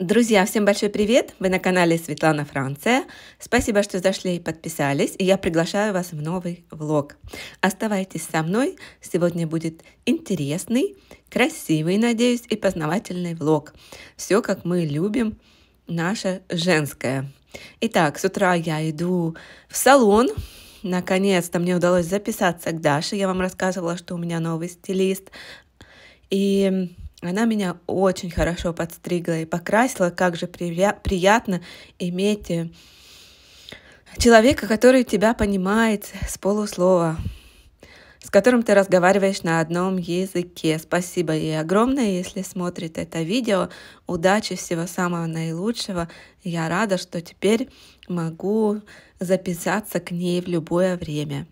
Друзья, всем большой привет! Вы на канале Светлана Франция. Спасибо, что зашли и подписались, и я приглашаю вас в новый влог. Оставайтесь со мной, сегодня будет интересный, красивый, надеюсь, и познавательный влог. Все, как мы любим, наше женское. Итак, с утра я иду в салон, Наконец-то мне удалось записаться к Даше. Я вам рассказывала, что у меня новый стилист. И она меня очень хорошо подстригла и покрасила. Как же приятно иметь э, человека, который тебя понимает с полуслова, с которым ты разговариваешь на одном языке. Спасибо ей огромное, если смотрит это видео. Удачи, всего самого наилучшего. Я рада, что теперь могу записаться к ней в любое время.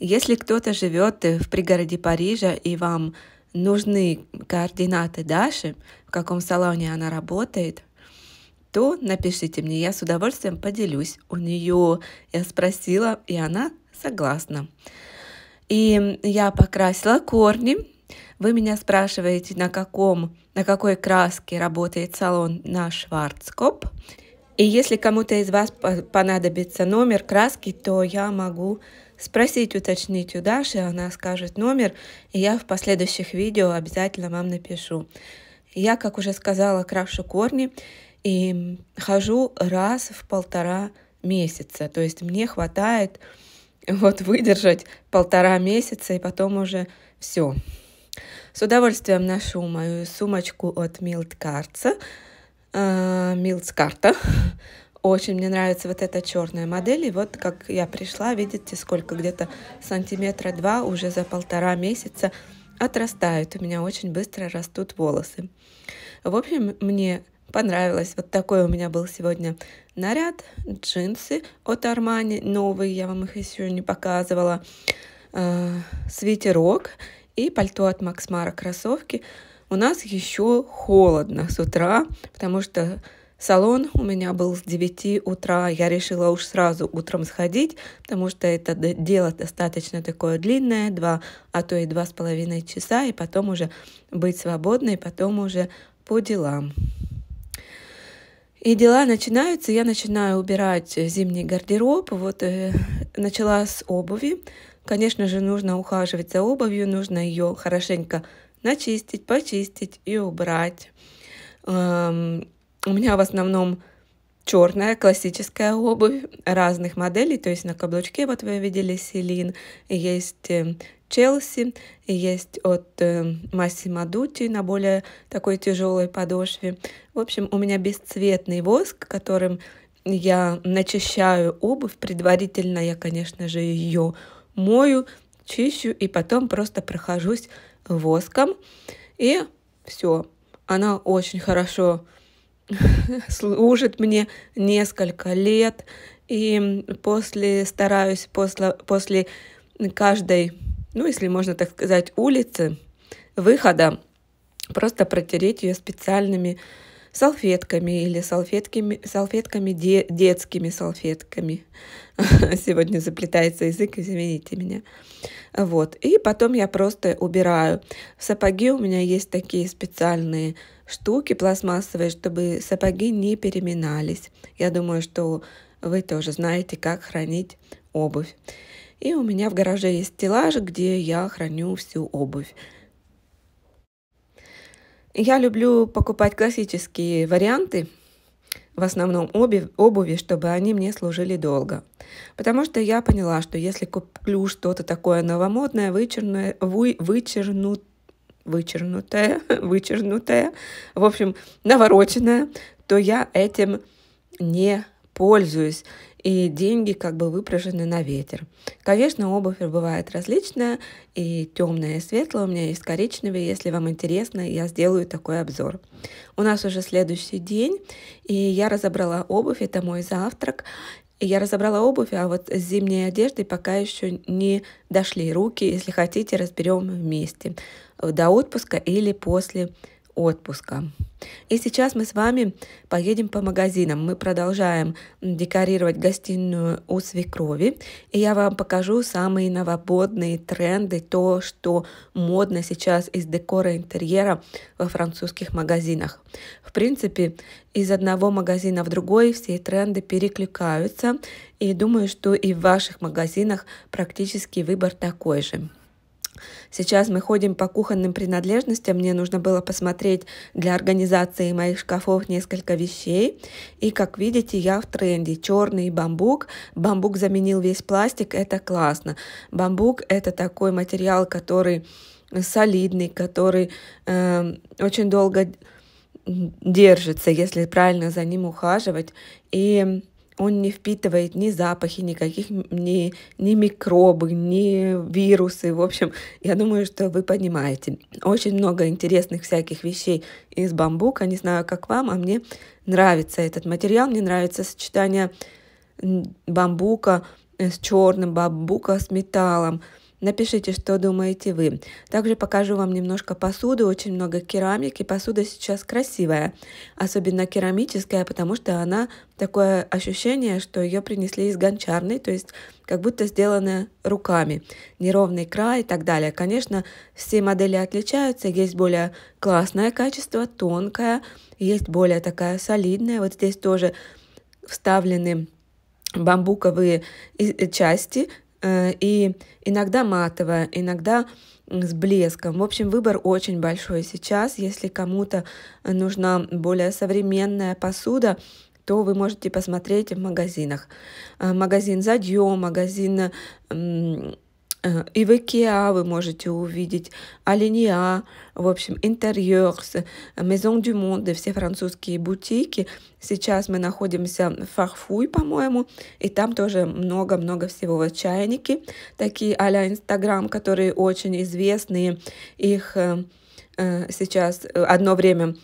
Если кто-то живет э, в пригороде Парижа и вам нужны координаты Даши, в каком салоне она работает, то напишите мне, я с удовольствием поделюсь. У нее я спросила, и она согласна. И я покрасила корни. Вы меня спрашиваете, на, каком, на какой краске работает салон на Шварцкоп. И если кому-то из вас понадобится номер краски, то я могу спросить, уточнить у Даши, она скажет номер, и я в последующих видео обязательно вам напишу. Я, как уже сказала, крашу корни и хожу раз в полтора месяца, то есть мне хватает вот выдержать полтора месяца и потом уже все. С удовольствием ношу мою сумочку от Милткарца. Cards а, Милс карта. Очень мне нравится вот эта черная модель. И вот как я пришла, видите, сколько где-то сантиметра два уже за полтора месяца отрастают. У меня очень быстро растут волосы. В общем, мне понравилось. Вот такой у меня был сегодня наряд. Джинсы от Армани новые, я вам их еще не показывала. А, свитерок и пальто от Максмара кроссовки у нас еще холодно с утра, потому что салон у меня был с 9 утра. Я решила уж сразу утром сходить, потому что это дело достаточно такое длинное, 2, а то и два с половиной часа, и потом уже быть свободной, потом уже по делам. И дела начинаются, я начинаю убирать зимний гардероб, вот э, начала с обуви. Конечно же, нужно ухаживать за обувью, нужно ее хорошенько начистить, почистить и убрать. Эм, у меня в основном черная классическая обувь разных моделей, то есть на каблучке, вот вы видели Селин, есть эм, Челси, есть от эм, Массимо Дути на более такой тяжелой подошве. В общем, у меня бесцветный воск, которым я начищаю обувь, предварительно я, конечно же, ее мою, чищу и потом просто прохожусь воском. И все. Она очень хорошо служит мне несколько лет. И после стараюсь, после, после каждой, ну, если можно так сказать, улицы, выхода, просто протереть ее специальными салфетками или салфетками, салфетками де, детскими салфетками. Сегодня заплетается язык, извините меня. Вот. И потом я просто убираю. В сапоги у меня есть такие специальные штуки пластмассовые, чтобы сапоги не переминались. Я думаю, что вы тоже знаете, как хранить обувь. И у меня в гараже есть стеллаж, где я храню всю обувь. Я люблю покупать классические варианты, в основном обуви, обуви, чтобы они мне служили долго. Потому что я поняла, что если куплю что-то такое новомодное, вычерное, вы, вычернут, вычернутое, вычернутое, в общем, навороченное, то я этим не пользуюсь и деньги как бы выпрыжены на ветер. Конечно, обувь бывает различная, и темная, и светлая, у меня есть коричневые, если вам интересно, я сделаю такой обзор. У нас уже следующий день, и я разобрала обувь, это мой завтрак, и я разобрала обувь, а вот с зимней одеждой пока еще не дошли руки. Если хотите, разберем вместе до отпуска или после отпуска. И сейчас мы с вами поедем по магазинам. Мы продолжаем декорировать гостиную у свекрови. И я вам покажу самые новободные тренды, то, что модно сейчас из декора интерьера во французских магазинах. В принципе, из одного магазина в другой все тренды перекликаются. И думаю, что и в ваших магазинах практически выбор такой же. Сейчас мы ходим по кухонным принадлежностям. Мне нужно было посмотреть для организации моих шкафов несколько вещей. И, как видите, я в тренде. Черный бамбук. Бамбук заменил весь пластик. Это классно. Бамбук – это такой материал, который солидный, который э, очень долго держится, если правильно за ним ухаживать. И он не впитывает ни запахи, никаких ни, ни микробы, ни вирусы. В общем, я думаю, что вы понимаете. Очень много интересных всяких вещей из бамбука. Не знаю, как вам, а мне нравится этот материал. Мне нравится сочетание бамбука э, с черным, бамбука с металлом. Напишите, что думаете вы. Также покажу вам немножко посуду, очень много керамики. Посуда сейчас красивая, особенно керамическая, потому что она такое ощущение, что ее принесли из гончарной, то есть как будто сделаны руками. Неровный край и так далее. Конечно, все модели отличаются. Есть более классное качество, тонкое, есть более такая солидная. Вот здесь тоже вставлены бамбуковые э, части, Э, и иногда матовая, иногда с блеском. В общем, выбор очень большой сейчас. Если кому-то нужна более современная посуда, то вы можете посмотреть в магазинах. Э, магазин Задьё, магазин Э, и в Икеа вы можете увидеть Алиния, в общем, интерьер, Maison du Monde, все французские бутики. Сейчас мы находимся в Фарфуй, по-моему, и там тоже много-много всего. Вот чайники, такие а-ля Инстаграм, которые очень известные. Их э, э, сейчас одно время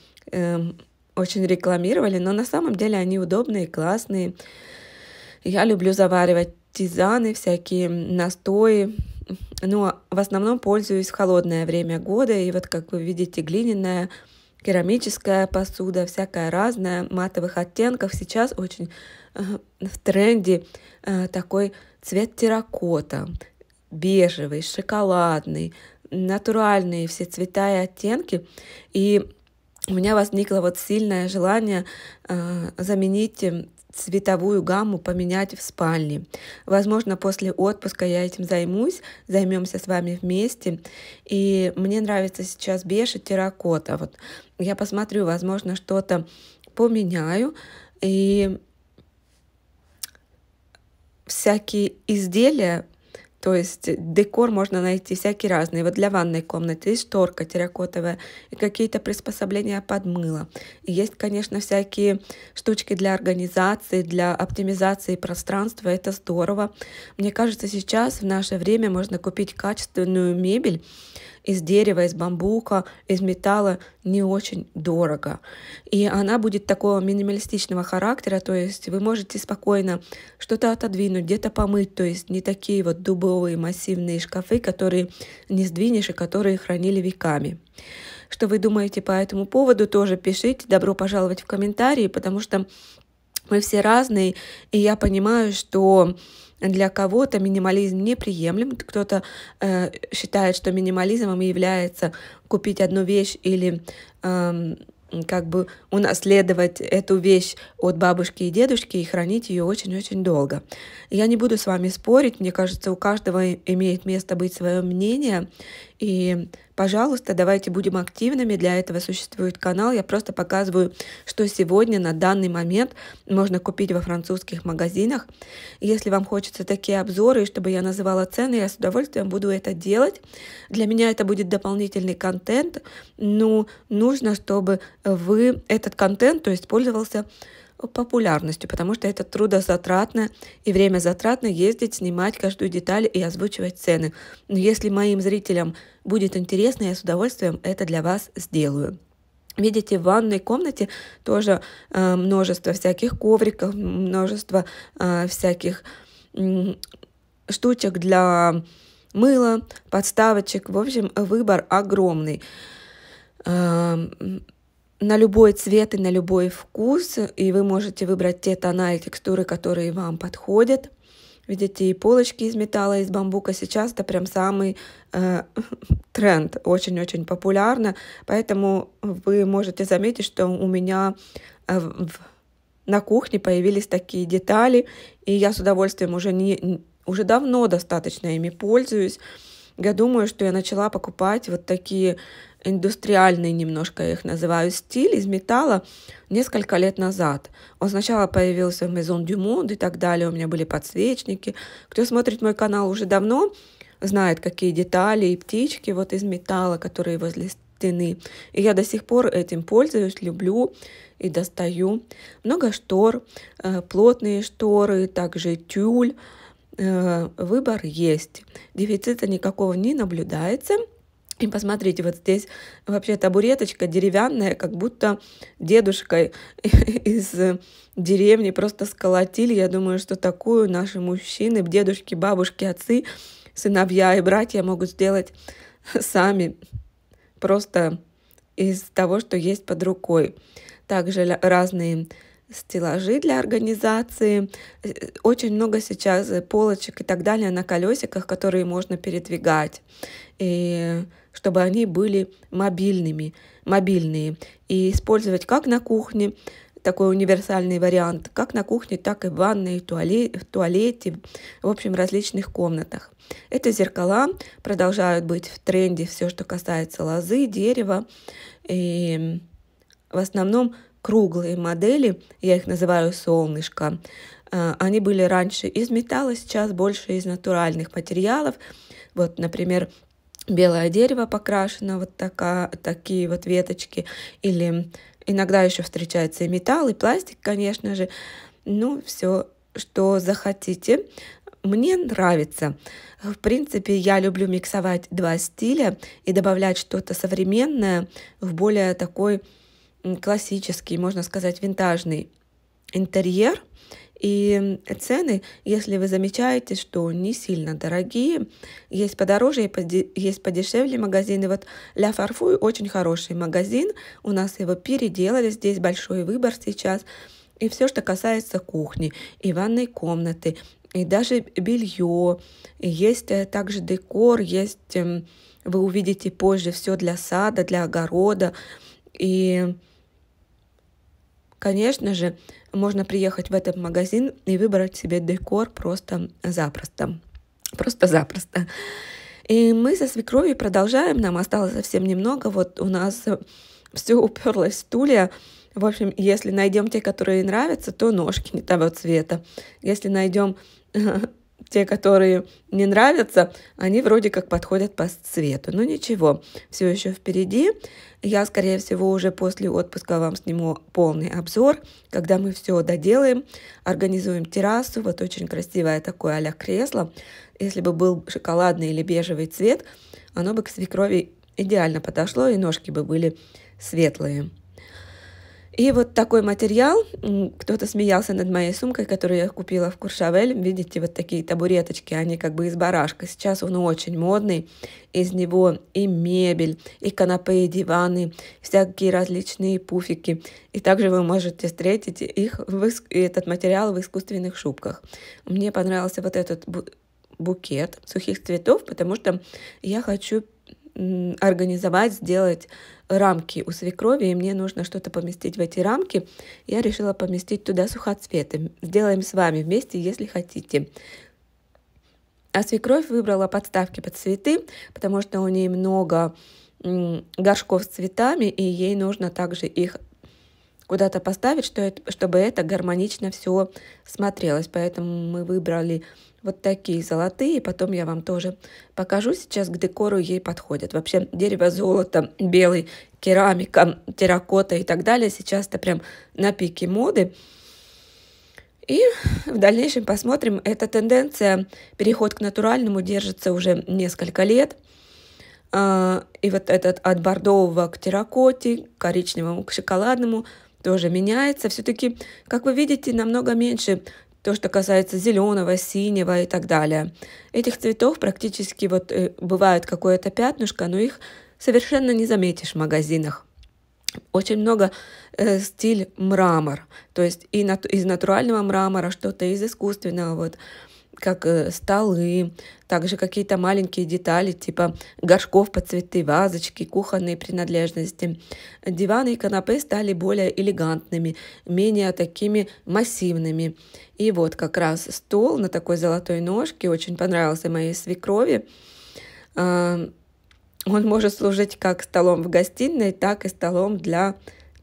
очень рекламировали, но на самом деле они удобные, классные. Я люблю заваривать тизаны, всякие настои. Но в основном пользуюсь в холодное время года. И вот, как вы видите, глиняная, керамическая посуда, всякая разная, матовых оттенков. Сейчас очень э, в тренде э, такой цвет терракота, бежевый, шоколадный, натуральные все цвета и оттенки. И у меня возникло вот сильное желание э, заменить э, цветовую гамму поменять в спальне. Возможно, после отпуска я этим займусь, займемся с вами вместе. И мне нравится сейчас беж и терракота. Вот я посмотрю, возможно, что-то поменяю. И всякие изделия то есть декор можно найти всякий разный. Вот для ванной комнаты есть шторка терракотовая и какие-то приспособления под мыло. И есть, конечно, всякие штучки для организации, для оптимизации пространства. Это здорово. Мне кажется, сейчас в наше время можно купить качественную мебель из дерева, из бамбука, из металла не очень дорого. И она будет такого минималистичного характера, то есть вы можете спокойно что-то отодвинуть, где-то помыть, то есть не такие вот дубовые массивные шкафы, которые не сдвинешь и которые хранили веками. Что вы думаете по этому поводу, тоже пишите, добро пожаловать в комментарии, потому что мы все разные, и я понимаю, что для кого-то минимализм неприемлем, кто-то э, считает, что минимализмом является купить одну вещь или э, как бы унаследовать эту вещь от бабушки и дедушки и хранить ее очень-очень долго. Я не буду с вами спорить, мне кажется, у каждого имеет место быть свое мнение, и, пожалуйста, давайте будем активными, для этого существует канал, я просто показываю, что сегодня, на данный момент можно купить во французских магазинах. Если вам хочется такие обзоры, чтобы я называла цены, я с удовольствием буду это делать. Для меня это будет дополнительный контент, но ну, нужно, чтобы вы этот контент, то есть пользовался популярностью, потому что это трудозатратно и время затратно ездить, снимать каждую деталь и озвучивать цены. Но если моим зрителям будет интересно, я с удовольствием это для вас сделаю. Видите, в ванной комнате тоже э, множество всяких ковриков, множество э, всяких э, штучек для мыла, подставочек. В общем, выбор огромный. Э, на любой цвет и на любой вкус, и вы можете выбрать те тона и текстуры, которые вам подходят. Видите, и полочки из металла, из бамбука сейчас это прям самый э, тренд, очень-очень популярно, поэтому вы можете заметить, что у меня э, в, на кухне появились такие детали, и я с удовольствием уже, не, уже давно достаточно ими пользуюсь. Я думаю, что я начала покупать вот такие индустриальный немножко их называю, стиль из металла несколько лет назад. Он сначала появился в Maison du Monde и так далее, у меня были подсвечники. Кто смотрит мой канал уже давно, знает, какие детали и птички вот из металла, которые возле стены. И я до сих пор этим пользуюсь, люблю и достаю. Много штор, э, плотные шторы, также тюль. Э, выбор есть. Дефицита никакого не наблюдается – и посмотрите, вот здесь вообще табуреточка деревянная, как будто дедушкой из деревни просто сколотили. Я думаю, что такую наши мужчины, дедушки, бабушки, отцы, сыновья и братья могут сделать сами просто из того, что есть под рукой. Также разные стеллажи для организации. Э, очень много сейчас э, полочек и так далее на колесиках, которые можно передвигать. И чтобы они были мобильными, мобильные, и использовать как на кухне, такой универсальный вариант, как на кухне, так и в ванной, в туалете, в общем, различных комнатах. Это зеркала продолжают быть в тренде все, что касается лозы, дерева. И в основном круглые модели, я их называю солнышко, а, они были раньше из металла, сейчас больше из натуральных материалов. Вот, например, белое дерево покрашено, вот такая, такие вот веточки, или иногда еще встречается и металл, и пластик, конечно же, ну, все, что захотите, мне нравится. В принципе, я люблю миксовать два стиля и добавлять что-то современное в более такой классический, можно сказать, винтажный интерьер – и цены, если вы замечаете, что не сильно дорогие, есть подороже, и есть подешевле магазины. Вот Ля Фарфуй очень хороший магазин, у нас его переделали, здесь большой выбор сейчас. И все, что касается кухни и ванной комнаты, и даже белье, есть э, также декор, есть, эм, вы увидите позже, все для сада, для огорода. И Конечно же, можно приехать в этот магазин и выбрать себе декор просто-запросто. Просто-запросто. И мы со свекровью продолжаем, нам осталось совсем немного, вот у нас все уперлось в стулья. В общем, если найдем те, которые нравятся, то ножки не того цвета. Если найдем те, которые не нравятся, они вроде как подходят по цвету. Но ничего, все еще впереди. Я, скорее всего, уже после отпуска вам сниму полный обзор, когда мы все доделаем, организуем террасу, вот очень красивое такое а кресло. Если бы был шоколадный или бежевый цвет, оно бы к свекрови идеально подошло, и ножки бы были светлые. И вот такой материал, кто-то смеялся над моей сумкой, которую я купила в Куршавель. Видите, вот такие табуреточки, они как бы из барашка. Сейчас он очень модный, из него и мебель, и канапе, и диваны, всякие различные пуфики. И также вы можете встретить их, в, этот материал в искусственных шубках. Мне понравился вот этот букет сухих цветов, потому что я хочу организовать, сделать рамки у свекрови, и мне нужно что-то поместить в эти рамки. Я решила поместить туда сухоцветы. Сделаем с вами вместе, если хотите. А свекровь выбрала подставки под цветы, потому что у нее много горшков с цветами, и ей нужно также их куда-то поставить, что это, чтобы это гармонично все смотрелось. Поэтому мы выбрали вот такие золотые, потом я вам тоже покажу сейчас, к декору ей подходят. Вообще дерево золото, белый, керамика, терракота и так далее сейчас это прям на пике моды. И в дальнейшем посмотрим, эта тенденция, переход к натуральному держится уже несколько лет. А, и вот этот от бордового к терракоте, коричневому к шоколадному тоже меняется. Все-таки, как вы видите, намного меньше то, что касается зеленого, синего и так далее. Этих цветов практически вот э, бывает какое-то пятнышко, но их совершенно не заметишь в магазинах. Очень много э, стиль мрамор, то есть и нат- из натурального мрамора, что-то из искусственного. Вот как э, столы, также какие-то маленькие детали, типа горшков под цветы, вазочки, кухонные принадлежности. Диваны и канапе стали более элегантными, менее такими массивными. И вот как раз стол на такой золотой ножке очень понравился моей свекрови. А, он может служить как столом в гостиной, так и столом для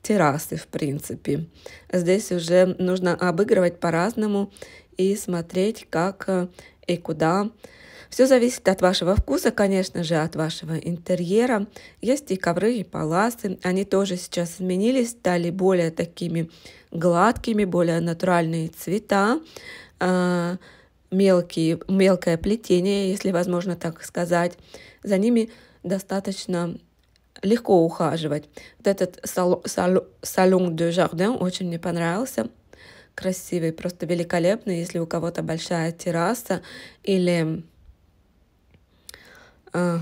террасы, в принципе. Здесь уже нужно обыгрывать по-разному и смотреть, как э, и куда. Все зависит от вашего вкуса, конечно же, от вашего интерьера. Есть и ковры, и паласы. Они тоже сейчас изменились, стали более такими гладкими, более натуральные цвета э, мелкие, мелкое плетение, если возможно так сказать. За ними достаточно легко ухаживать. Вот этот салон, салон, салон де жарден очень мне понравился красивый, просто великолепный, если у кого-то большая терраса или э,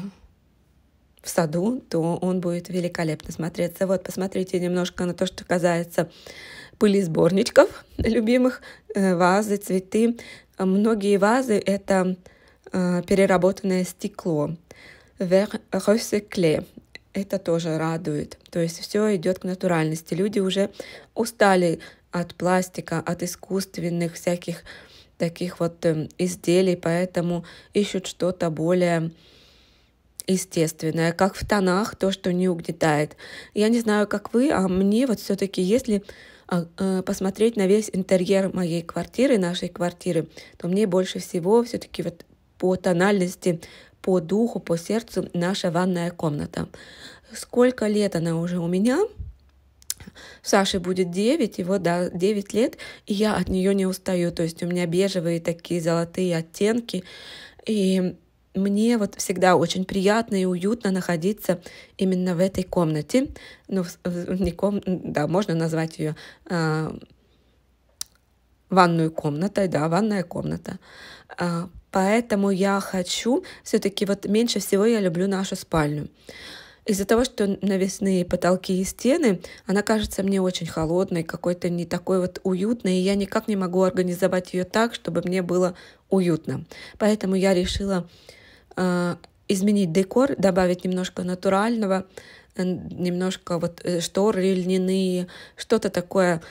в саду, то он будет великолепно смотреться. Вот, посмотрите немножко на то, что касается пылесборничков любимых, э, вазы, цветы. Многие вазы — это э, переработанное стекло, recyclé, это тоже радует. То есть все идет к натуральности. Люди уже устали от пластика, от искусственных всяких таких вот эм, изделий, поэтому ищут что-то более естественное, как в тонах, то, что не угнетает. Я не знаю, как вы, а мне вот все-таки, если а, э, посмотреть на весь интерьер моей квартиры, нашей квартиры, то мне больше всего все-таки вот по тональности, по духу, по сердцу наша ванная комната. Сколько лет она уже у меня? Саше будет 9, его, да, 9 лет, и я от нее не устаю. То есть у меня бежевые такие золотые оттенки. И мне вот всегда очень приятно и уютно находиться именно в этой комнате. Ну, не ком... да, можно назвать ее э, а, ванную комнатой, да, ванная комната. Э, поэтому я хочу, все-таки вот меньше всего я люблю нашу спальню. Из-за того, что навесные потолки и стены, она кажется мне очень холодной, какой-то не такой вот уютной, и я никак не могу организовать ее так, чтобы мне было уютно. Поэтому я решила э, изменить декор, добавить немножко натурального, э, немножко вот э, шторы льняные, что-то такое.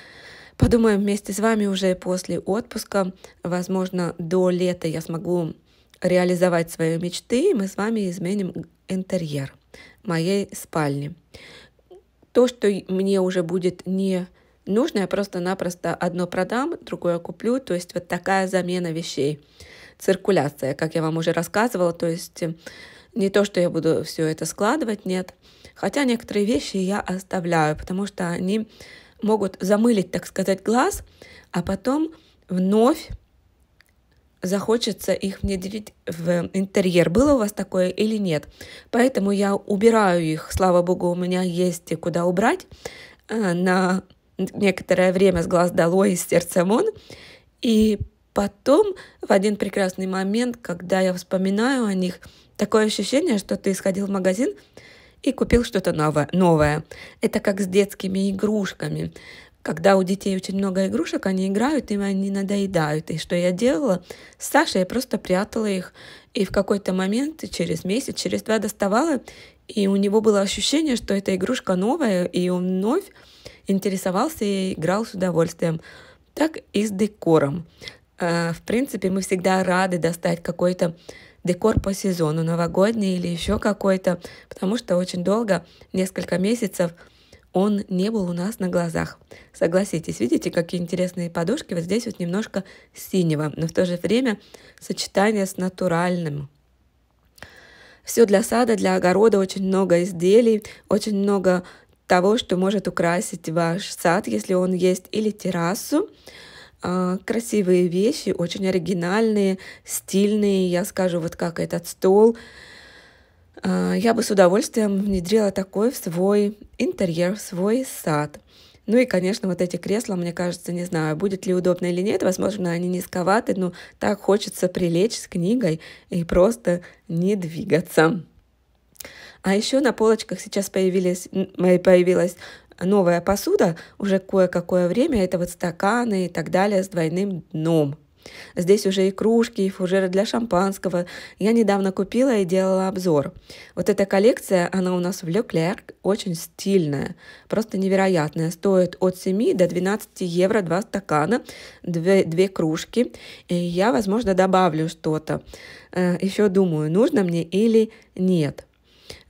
Подумаем вместе с вами уже после отпуска. Возможно, до лета я смогу реализовать свои мечты, и мы с вами изменим интерьер моей спальни. То, что мне уже будет не нужно, я просто-напросто одно продам, другое куплю, то есть вот такая замена вещей. Циркуляция, как я вам уже рассказывала, то есть э, не то, что я буду все это складывать, нет. Хотя некоторые вещи я оставляю, потому что они могут замылить, так сказать, глаз, а потом вновь захочется их мне внедрить в интерьер. Было у вас такое или нет? Поэтому я убираю их. Слава богу, у меня есть куда убрать э, на некоторое время с глаз долой, из сердца вон. И потом, в один прекрасный момент, когда я вспоминаю о них, такое ощущение, что ты сходил в магазин и купил что-то новое, новое. Это как с детскими игрушками когда у детей очень много игрушек, они играют, им они надоедают. И что я делала? С Сашей я просто прятала их. И в какой-то момент, через месяц, через два доставала, и у него было ощущение, что эта игрушка новая, и он вновь интересовался и играл с удовольствием. Так и с декором. Э, в принципе, мы всегда рады достать какой-то декор по сезону, новогодний или еще какой-то, потому что очень долго, несколько месяцев, он не был у нас на глазах. Согласитесь, видите, какие интересные подушки? Вот здесь вот немножко синего, но в то же время сочетание с натуральным. Все для сада, для огорода, очень много изделий, очень много того, что может украсить ваш сад, если он есть, или террасу. А, красивые вещи, очень оригинальные, стильные, я скажу, вот как этот стол, а, я бы с удовольствием внедрила такой в свой интерьер, в свой сад. Ну и, конечно, вот эти кресла, мне кажется, не знаю, будет ли удобно или нет, возможно, они низковаты, но так хочется прилечь с книгой и просто не двигаться. А еще на полочках сейчас появились, появилась новая посуда, уже кое-какое время, это вот стаканы и так далее с двойным дном. Здесь уже и кружки, и фужеры для шампанского. Я недавно купила и делала обзор. Вот эта коллекция, она у нас в Леклерк, очень стильная, просто невероятная. Стоит от 7 до 12 евро два стакана, две, две кружки. И я, возможно, добавлю что-то. Э, Еще думаю, нужно мне или нет.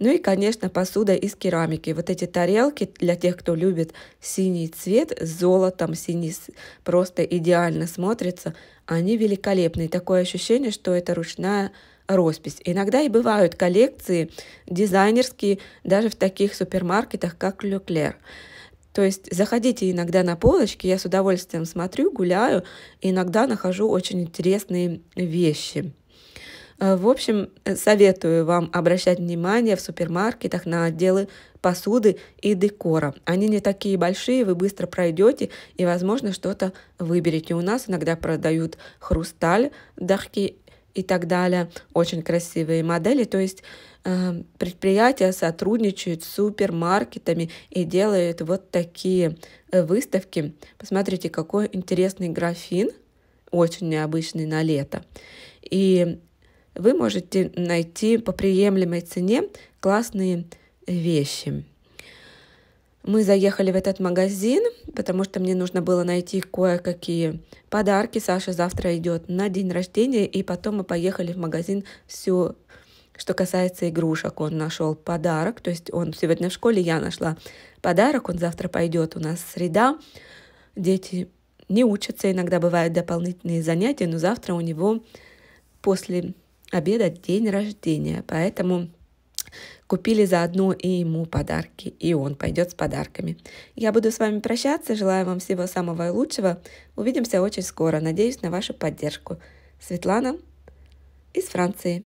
Ну и, конечно, посуда из керамики. Вот эти тарелки для тех, кто любит синий цвет с золотом, синий просто идеально смотрится. Они великолепны. такое ощущение, что это ручная роспись. Иногда и бывают коллекции дизайнерские даже в таких супермаркетах, как Люклер. То есть заходите иногда на полочки, я с удовольствием смотрю, гуляю, и иногда нахожу очень интересные вещи. Э, в общем, э, советую вам обращать внимание в супермаркетах на отделы посуды и декора. Они не такие большие, вы быстро пройдете и, возможно, что-то выберете. У нас иногда продают хрусталь, дахки и так далее. Очень красивые модели. То есть э, предприятия сотрудничают с супермаркетами и делают вот такие э, выставки. Посмотрите, какой интересный графин, очень необычный на лето. И вы можете найти по приемлемой цене классные вещи. Мы заехали в этот магазин, потому что мне нужно было найти кое-какие подарки. Саша завтра идет на день рождения, и потом мы поехали в магазин все что касается игрушек, он нашел подарок, то есть он сегодня в школе, я нашла подарок, он завтра пойдет, у нас среда, дети не учатся, иногда бывают дополнительные занятия, но завтра у него после обеда день рождения, поэтому Купили заодно и ему подарки, и он пойдет с подарками. Я буду с вами прощаться, желаю вам всего самого лучшего. Увидимся очень скоро, надеюсь на вашу поддержку. Светлана из Франции.